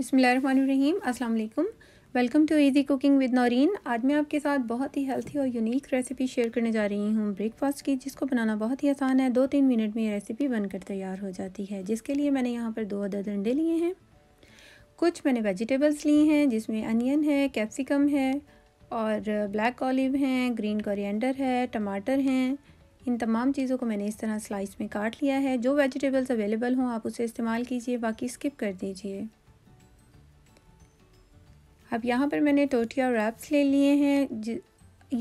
बसमीम अस्सलाम वालेकुम welcome to easy cooking with Naureen आज मैं आपके साथ बहुत ही हेल्थी और यूनिक रेसिपी शेयर करने जा रही हूँ ब्रेकफास्ट की जिसको बनाना बहुत ही आसान है दो तीन मिनट में ये रेसिपी बनकर तैयार हो जाती है जिसके लिए मैंने यहाँ पर दो अदद अंडे लिए हैं कुछ मैंने वेजिटेबल्स लिए हैं जिसमें अनियन है कैप्सिकम है और ब्लैक ऑलिव हैं ग्रीन कोरिएंडर है टमाटर हैं इन तमाम चीज़ों को मैंने इस तरह स्लाइस में काट लिया है जो वेजिटेबल्स अवेलेबल हों आप उसे इस्तेमाल कीजिए बाकी स्किप कर दीजिए अब यहाँ पर मैंने टोटिया रैप्स ले लिए हैं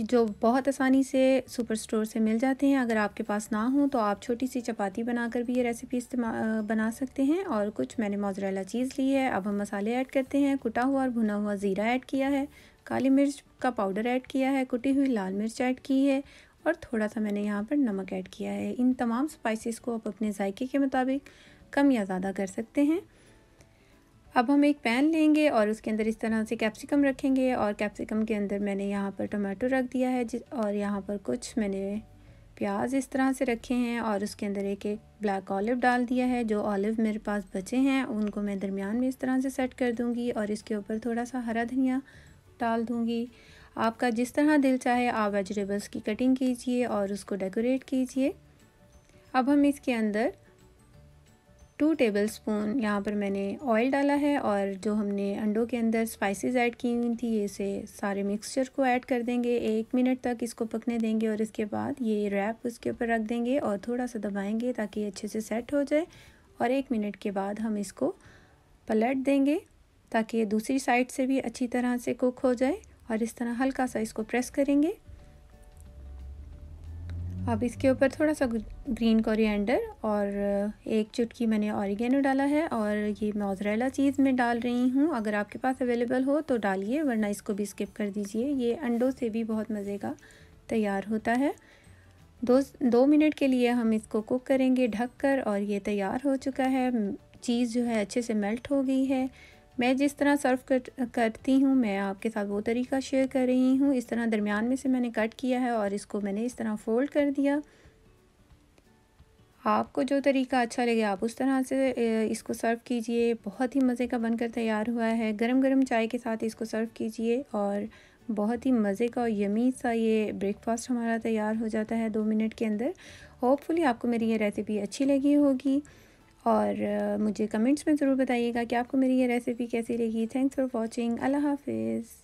जो बहुत आसानी से सुपर स्टोर से मिल जाते हैं अगर आपके पास ना हो तो आप छोटी सी चपाती बनाकर भी ये रेसिपी इस्तेमाल बना सकते हैं और कुछ मैंने मोजरेला चीज़ ली है अब हम मसाले ऐड करते हैं कुटा हुआ और भुना हुआ ज़ीरा ऐड किया है काली मिर्च का पाउडर ऐड किया है कुटी हुई लाल मिर्च ऐड की है और थोड़ा सा मैंने यहाँ पर नमक ऐड किया है इन तमाम स्पाइसिस को आप अपने जायके के मुताबिक कम या ज़्यादा कर सकते हैं अब हम एक पैन लेंगे और उसके अंदर इस तरह से कैप्सिकम रखेंगे और कैप्सिकम के अंदर मैंने यहाँ पर टमाटो रख दिया है और यहाँ पर कुछ मैंने प्याज इस तरह से रखे हैं और उसके अंदर एक एक ब्लैक ऑलिव डाल दिया है जो ऑलिव मेरे पास बचे हैं उनको मैं दरमियान में इस तरह से सेट कर दूँगी और इसके ऊपर थोड़ा सा हरा धनिया डाल दूँगी आपका जिस तरह दिल चाहे आप वेजिटेबल्स की कटिंग कीजिए और उसको डेकोरेट कीजिए अब हम इसके अंदर टू टेबल स्पून यहाँ पर मैंने ऑयल डाला है और जो हमने अंडों के अंदर स्पाइसेस ऐड की हुई थी इसे सारे मिक्सचर को ऐड कर देंगे एक मिनट तक इसको पकने देंगे और इसके बाद ये रैप उसके ऊपर रख देंगे और थोड़ा सा दबाएंगे ताकि अच्छे से सेट हो जाए और एक मिनट के बाद हम इसको पलट देंगे ताकि ये दूसरी साइड से भी अच्छी तरह से कुक हो जाए और इस तरह हल्का सा इसको प्रेस करेंगे अब इसके ऊपर थोड़ा सा ग्रीन कोरिएंडर और एक चुटकी मैंने ऑरिगेनो डाला है और ये मोजरेला चीज़ में डाल रही हूँ अगर आपके पास अवेलेबल हो तो डालिए वरना इसको भी स्किप कर दीजिए ये अंडों से भी बहुत मज़े का तैयार होता है दो दो मिनट के लिए हम इसको कुक करेंगे ढक कर और ये तैयार हो चुका है चीज़ जो है अच्छे से मेल्ट हो गई है मैं जिस तरह सर्व कर करती हूँ मैं आपके साथ वो तरीका शेयर कर रही हूँ इस तरह दरमियान में से मैंने कट किया है और इसको मैंने इस तरह फ़ोल्ड कर दिया आपको जो तरीका अच्छा लगे आप उस तरह से इसको सर्व कीजिए बहुत ही मज़े का बनकर तैयार हुआ है गरम गरम चाय के साथ इसको सर्व कीजिए और बहुत ही मज़े का और यमी सा ये ब्रेकफास्ट हमारा तैयार हो जाता है दो मिनट के अंदर होपफुली आपको मेरी ये रेसिपी अच्छी लगी होगी और मुझे कमेंट्स में ज़रूर बताइएगा कि आपको मेरी ये रेसिपी कैसी लगी थैंक्स फॉर वॉचिंग अल्लाह हाफिज़